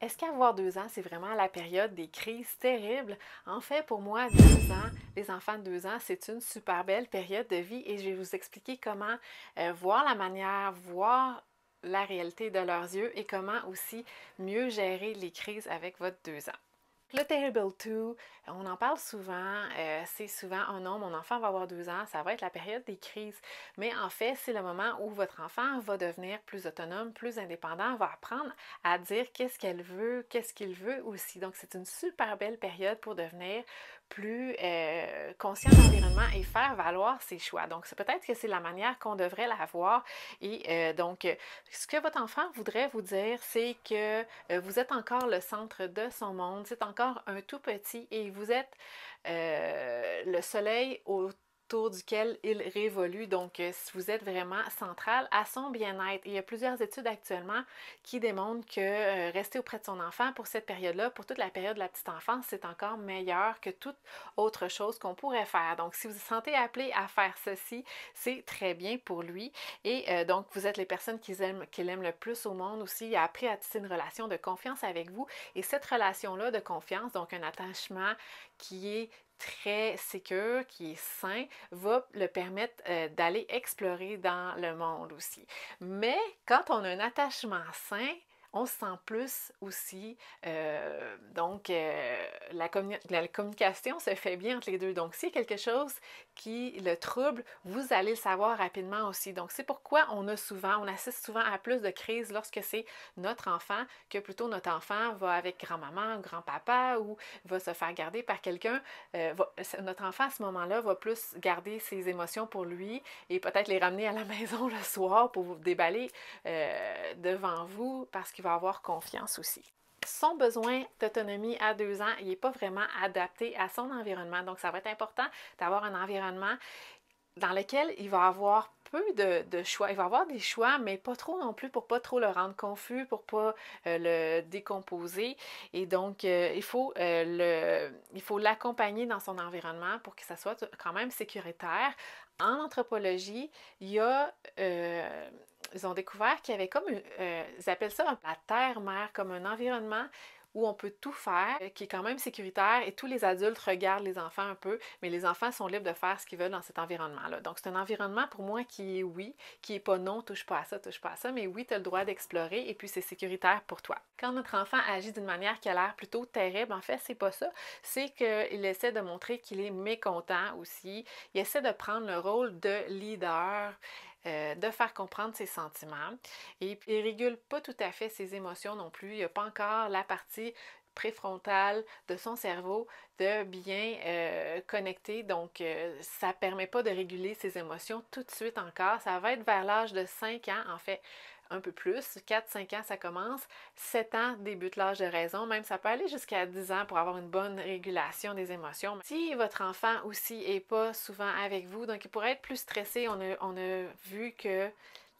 Est-ce qu'avoir deux ans, c'est vraiment la période des crises terribles? En fait, pour moi, deux ans, les enfants de deux ans, c'est une super belle période de vie et je vais vous expliquer comment euh, voir la manière, voir la réalité de leurs yeux et comment aussi mieux gérer les crises avec votre deux ans. Le Terrible 2, euh, on en parle souvent, euh, c'est souvent « Oh non, mon enfant va avoir deux ans, ça va être la période des crises ». Mais en fait, c'est le moment où votre enfant va devenir plus autonome, plus indépendant, va apprendre à dire qu'est-ce qu'elle veut, qu'est-ce qu'il veut aussi. Donc, c'est une super belle période pour devenir plus euh, conscient de l'environnement et faire valoir ses choix. Donc, peut-être que c'est la manière qu'on devrait la voir. Et donc, ce que votre enfant voudrait vous dire, c'est que vous êtes encore le centre de son monde, c'est encore un tout petit et vous êtes euh, le soleil au autour duquel il révolue. Donc, euh, si vous êtes vraiment central à son bien-être, il y a plusieurs études actuellement qui démontrent que euh, rester auprès de son enfant pour cette période-là, pour toute la période de la petite enfance, c'est encore meilleur que toute autre chose qu'on pourrait faire. Donc, si vous vous sentez appelé à faire ceci, c'est très bien pour lui. Et euh, donc, vous êtes les personnes qu'il aime, aime le plus au monde aussi. Il a appris à tisser une relation de confiance avec vous. Et cette relation-là de confiance, donc un attachement qui est très sécure, qui est sain, va le permettre euh, d'aller explorer dans le monde aussi. Mais quand on a un attachement sain, on se sent plus aussi. Euh, donc, euh, la, communication se fait bien entre les deux. Donc, s'il y a quelque chose qui le trouble, vous allez le savoir rapidement aussi. Donc, c'est pourquoi on a souvent, on assiste souvent à plus de crises lorsque c'est notre enfant que plutôt notre enfant va avec grand-maman grand-papa ou va se faire garder par quelqu'un. Euh, notre enfant, à ce moment-là, va plus garder ses émotions pour lui et peut-être les ramener à la maison le soir pour vous déballer devant vous parce que va avoir confiance aussi. Son besoin d'autonomie à deux ans, il n'est pas vraiment adapté à son environnement. Donc, ça va être important d'avoir un environnement dans lequel il va avoir peu de, choix. Il va avoir des choix, mais pas trop non plus pour pas trop le rendre confus, pour pas euh, le décomposer. Et donc, euh, il faut euh, il faut l'accompagner dans son environnement pour que ça soit quand même sécuritaire. En anthropologie, il y a ils ont découvert qu'il y avait comme, euh, ils appellent ça la terre-mère, comme un environnement où on peut tout faire, euh, qui est quand même sécuritaire et tous les adultes regardent les enfants un peu, mais les enfants sont libres de faire ce qu'ils veulent dans cet environnement-là. Donc c'est un environnement pour moi qui est oui, qui est pas non, touche pas à ça, touche pas à ça, mais oui, tu as le droit d'explorer et puis c'est sécuritaire pour toi. Quand notre enfant agit d'une manière qui a l'air plutôt terrible, en fait, c'est pas ça, c'est qu'il essaie de montrer qu'il est mécontent aussi, il essaie de prendre le rôle de leader, euh, de faire comprendre ses sentiments. Et il régule pas tout à fait ses émotions non plus. Il n'y a pas encore la partie préfrontale de son cerveau de bien euh, connecter. Donc, euh, ça ne permet pas de réguler ses émotions tout de suite encore. Ça va être vers l'âge de 5 ans, en fait, un peu plus. 4-5 ans, ça commence. 7 ans débute l'âge de raison. Même ça peut aller jusqu'à 10 ans pour avoir une bonne régulation des émotions. Si votre enfant aussi est pas souvent avec vous, donc il pourrait être plus stressé, on a, on a vu que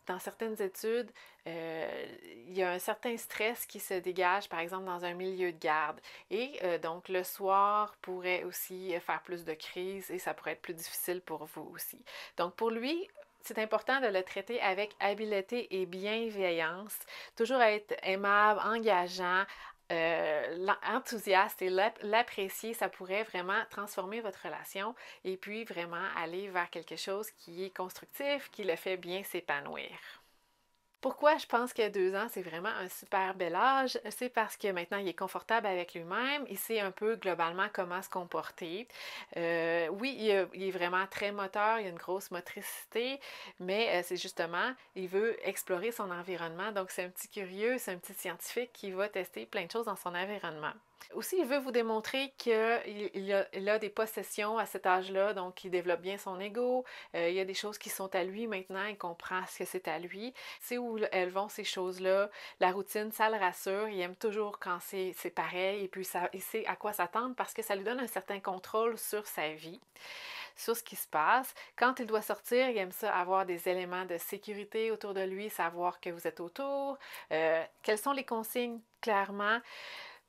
dans certaines études, euh, il y a un certain stress qui se dégage, par exemple, dans un milieu de garde. Et euh, donc, le soir pourrait aussi faire plus de crises et ça pourrait être plus difficile pour vous aussi. Donc, pour lui, c'est important de le traiter avec habileté et bienveillance, toujours être aimable, engageant, euh, enthousiaste et l'apprécier, ça pourrait vraiment transformer votre relation et puis vraiment aller vers quelque chose qui est constructif, qui le fait bien s'épanouir. Pourquoi je pense qu'à deux ans, c'est vraiment un super bel âge? C'est parce que maintenant, il est confortable avec lui-même il sait un peu globalement comment se comporter. Euh, oui, il, il, est vraiment très moteur, il a une grosse motricité, mais euh, c'est justement, il veut explorer son environnement. Donc, c'est un petit curieux, c'est un petit scientifique qui va tester plein de choses dans son environnement. Aussi, il veut vous démontrer qu'il a, des possessions à cet âge-là, donc il développe bien son ego. Euh, il y a des choses qui sont à lui maintenant, il comprend ce que c'est à lui. C'est où elles vont ces choses-là. La routine, ça le rassure. Il aime toujours quand c'est pareil et puis ça, il sait à quoi s'attendre parce que ça lui donne un certain contrôle sur sa vie sur ce qui se passe. Quand il doit sortir, il aime ça avoir des éléments de sécurité autour de lui, savoir que vous êtes autour, euh, quelles sont les consignes clairement.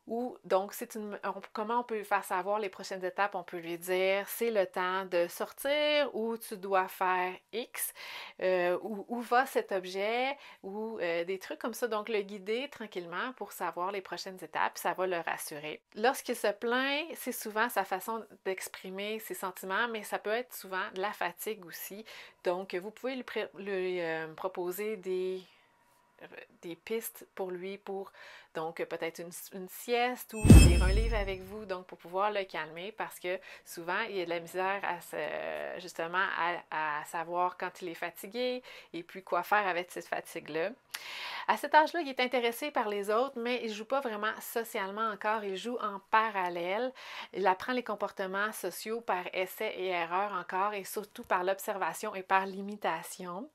Ou donc, c'est une, comment on peut lui faire savoir les prochaines étapes? On peut lui dire c'est le temps de sortir ou tu dois faire X, euh, ou où va cet objet, ou euh, des trucs comme ça. Donc, le guider tranquillement pour savoir les prochaines étapes, ça va le rassurer. Lorsqu'il se plaint, c'est souvent sa façon d'exprimer ses sentiments, mais ça peut être souvent de la fatigue aussi. Donc, vous pouvez lui, euh, proposer des des pistes pour lui pour donc, peut-être une, sieste ou lire un livre avec vous, donc pour pouvoir le calmer parce que souvent, il y a de la misère à justement à, savoir quand il est fatigué et puis quoi faire avec cette fatigue-là. À cet âge-là, il est intéressé par les autres, mais il ne joue pas vraiment socialement encore, il joue en parallèle. Il apprend les comportements sociaux par essai et erreur encore et surtout par l'observation et par l'imitation.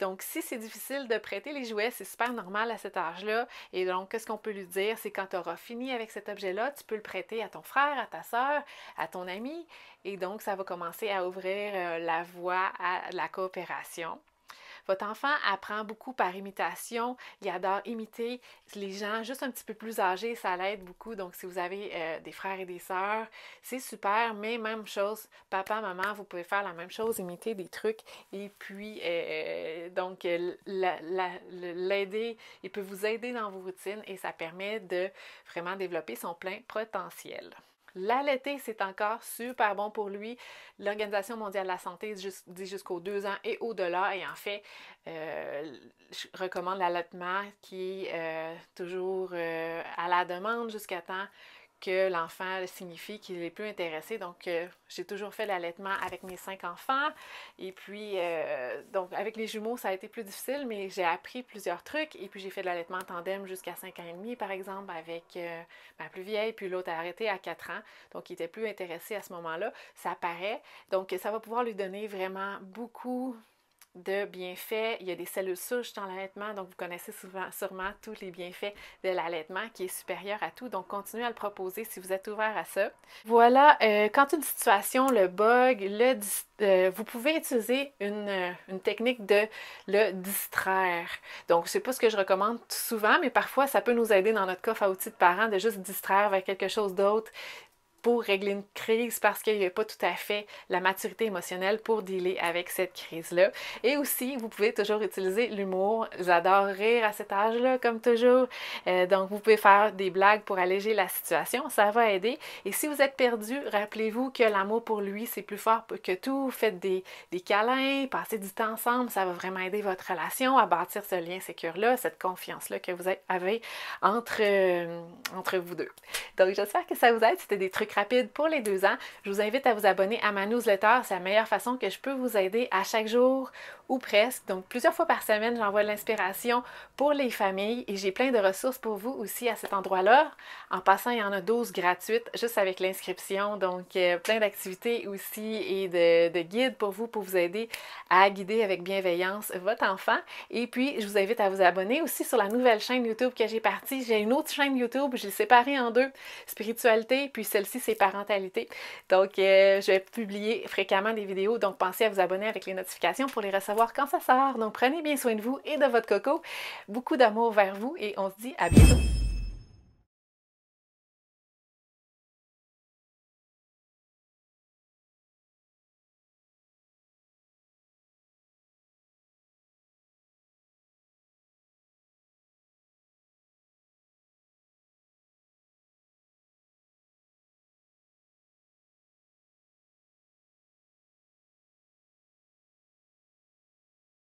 Donc, si c'est difficile de prêter les jouets, c'est super normal à cet âge-là. Et donc, qu'on peut lui dire, c'est quand tu auras fini avec cet objet-là, tu peux le prêter à ton frère, à ta sœur, à ton ami. Et donc, ça va commencer à ouvrir euh, la voie à la coopération. Votre enfant apprend beaucoup par imitation, il adore imiter les gens juste un petit peu plus âgés, ça l'aide beaucoup. Donc, si vous avez euh, des frères et des sœurs, c'est super, mais même chose, papa, maman, vous pouvez faire la même chose, imiter des trucs et puis, euh, euh, donc, l'aider, il peut vous aider dans vos routines et ça permet de vraiment développer son plein potentiel. L'allaiter, c'est encore super bon pour lui. L'Organisation mondiale de la santé dit jusqu'aux deux ans et au-delà. Et en fait, euh, je recommande l'allaitement qui est euh, toujours euh, à la demande jusqu'à temps que l'enfant signifie qu'il est plus intéressé. Donc, euh, j'ai toujours fait l'allaitement avec mes cinq enfants. Et puis, euh, donc, avec les jumeaux, ça a été plus difficile, mais j'ai appris plusieurs trucs. Et puis, j'ai fait de l'allaitement en tandem jusqu'à cinq ans et demi, par exemple, avec euh, ma plus vieille, puis l'autre a arrêté à 4 ans. Donc, il était plus intéressé à ce moment-là. Ça paraît. Donc, ça va pouvoir lui donner vraiment beaucoup de bienfaits. Il y a des cellules souches dans l'allaitement, donc vous connaissez souvent, sûrement tous les bienfaits de l'allaitement qui est supérieur à tout. Donc continuez à le proposer si vous êtes ouvert à ça. Voilà, euh, quand une situation, le bug, le euh, vous pouvez utiliser euh, une, technique de le distraire. Donc, c'est pas ce que je recommande souvent, mais parfois ça peut nous aider dans notre coffre à outils de parents de juste distraire vers quelque chose d'autre, pour régler une crise parce qu'il n'y a pas tout à fait la maturité émotionnelle pour dealer avec cette crise-là. Et aussi, vous pouvez toujours utiliser l'humour. J'adore rire à cet âge-là, comme toujours. Euh, donc, vous pouvez faire des blagues pour alléger la situation. Ça va aider. Et si vous êtes perdu, rappelez-vous que l'amour pour lui, c'est plus fort que tout. Faites des, câlins, passez du temps ensemble. Ça va vraiment aider votre relation à bâtir ce lien sécure-là, cette confiance-là que vous avez entre, euh, entre vous deux. Donc, j'espère que ça vous aide. C'était des trucs rapide pour les deux ans, je vous invite à vous abonner à ma newsletter. C'est la meilleure façon que je peux vous aider à chaque jour ou presque. Donc, plusieurs fois par semaine, j'envoie de l'inspiration pour les familles et j'ai plein de ressources pour vous aussi à cet endroit-là. En passant, il y en a 12 gratuites juste avec l'inscription. Donc, euh, plein d'activités aussi et de, guides pour vous pour vous aider à guider avec bienveillance votre enfant. Et puis, je vous invite à vous abonner aussi sur la nouvelle chaîne YouTube que j'ai partie. J'ai une autre chaîne YouTube, je l'ai séparée en deux, spiritualité, puis celle-ci, c'est parentalité. Donc, euh, je vais publier fréquemment des vidéos. Donc, pensez à vous abonner avec les notifications pour les recevoir quand ça sort. Donc prenez bien soin de vous et de votre coco. Beaucoup d'amour vers vous et on se dit à bientôt.